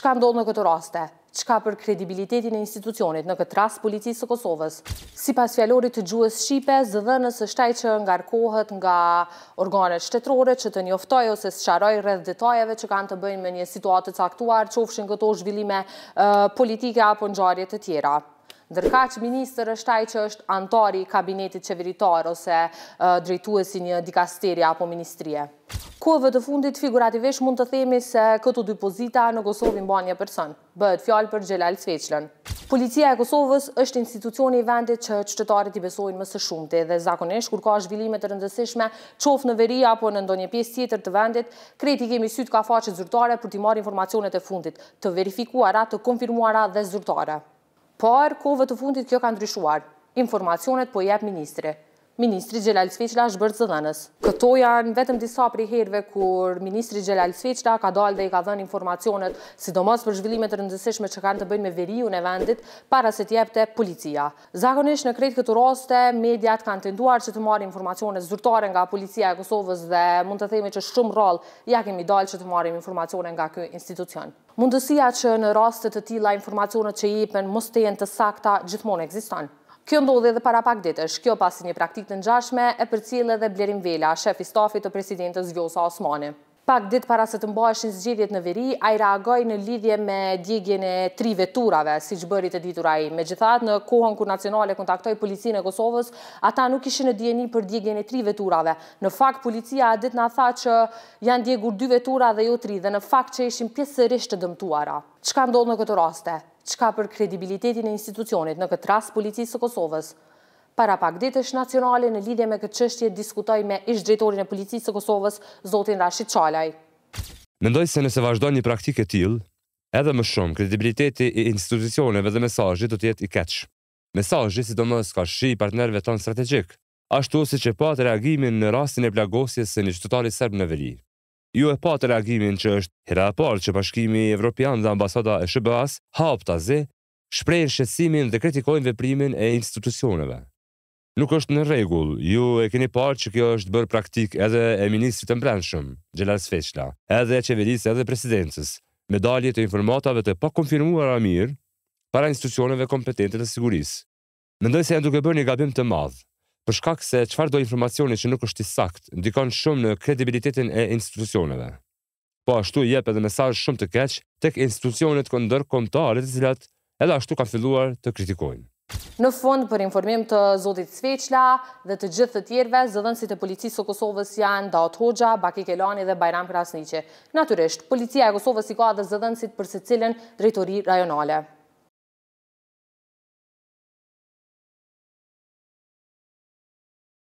qka ndodhë në këtë raste, qka për kredibilitetin e institucionit në këtë rast policisë të Kosovës. Si pas fjallorit të gjuës Shqipe, zëdhënës së shtaj që nga nga organet shtetrore që të njoftoj ose së sharoj rrëdh detajeve që kanë të bëjnë me një situatët saktuar që ofshin këto zhvillime politike apo në gjarjet të tjera. Ndërka që minister është taj që është antari kabinetit qeveritar ose drejtuesi një dikasteri apo ministrie. Kove të fundit figurativesh mund të themi se këtu dy pozita në Kosovë ban një person, bëhet fjalë për Gjelal Sveçlën. Policia e Kosovës është institucioni i vendit që qëtëtarit i besojnë mësë shumëti dhe zakonesh kur ka zhvillime të rëndësishme qofë në veri apo në ndonje pjesë tjetër të vendit, kreti kemi sytë ka faqet zyrtare për t'i marë informacionet e fundit, të verifikuara, të konfirmuara dhe zyrtare. Por, kove të fundit kjo ka ndryshuar. Informacionet po jep ministri. Ministri Gjelal Sveqla është bërë Këto janë vetëm disa pri herve kur Ministri Gjelal Sveqla ka dalë dhe i ka dhenë informacionet sidomos për zhvillimet të rëndësishme që kanë të bëjnë me veriju në vendit para se tjep të policia. Zakonisht në kretë këtë roste, mediat kanë të nduar që të marë informacionet zyrtare nga policia e Kosovës dhe mund të themi që shumë rol ja kemi dalë që të marim informacionet nga kjo institucion. Mundësia që në rastet të tila informacionet që jepen mos të jenë të sakta gjithmonë eksistanë. Kjo ndodhe dhe para pak ditësh, kjo pasi një praktik të nxashme e për cilë dhe Blerim Vela, shef i stafit të presidentës Vjosa Osmani. Pak ditë para se të mbaheshin zgjidhjet në veri, a i reagoj në lidhje me digjen e tri veturave, si që bërit e ditur a i. Me gjithat, në kohën kur nacionale kontaktoj policinë e Kosovës, ata nuk ishin në djeni për digjen e tri veturave. Në fakt, policia a ditë nga tha që janë digur dy vetura dhe jo tri, dhe në fakt që ishin pjesërisht të dëmtuara. Qka ndodhë në këtë raste? qka për kredibilitetin e institucionit në këtë ras policisë të Kosovës. Para pak detesh nacionale në lidhje me këtë qështje diskutoj me ishtë drejtorin e policisë të Kosovës, Zotin Rashit Qalaj. Mendoj se nëse vazhdo një praktike tjil, edhe më shumë kredibiliteti i institucioneve dhe mesajji të jetë i keqë. Mesajji, si do mës, ka shi i partnerve tonë strategjik, ashtu si që pa po atë reagimin në rastin e plagosjes e një qëtëtari sërbë në veri. Ju e patë reagimin që është hera e parë që bashkimi Evropian dhe ambasada e Shëbëas hapë të zi, shprejnë shqetsimin dhe kritikojnë veprimin e institucioneve. Nuk është në regull, ju e keni parë që kjo është bërë praktik edhe e ministrit të mbrenshëm, Gjelas Feshla, edhe e qeverisë edhe presidencës, me dalje të informatave të pa konfirmuar amir para institucioneve kompetente të sigurisë. Mendoj se janë duke bërë një gabim të madhë për shkak se çfarë do informacioni që nuk është i sakt ndikon shumë në kredibilitetin e institucioneve. Po ashtu jep edhe mesazh shumë të keq tek institucionet që ndërkombëtare të cilat edhe ashtu kanë filluar të kritikojnë. Në fund për informim të Zotit Sveçla dhe të gjithë të tjerëve, zëdhënësit e policisë së Kosovës janë Daut Hoxha, Baki Kelani dhe Bajram Krasniqi. Natyrisht, policia e Kosovës i ka dhe zëdhënësit për secilin drejtori rajonale.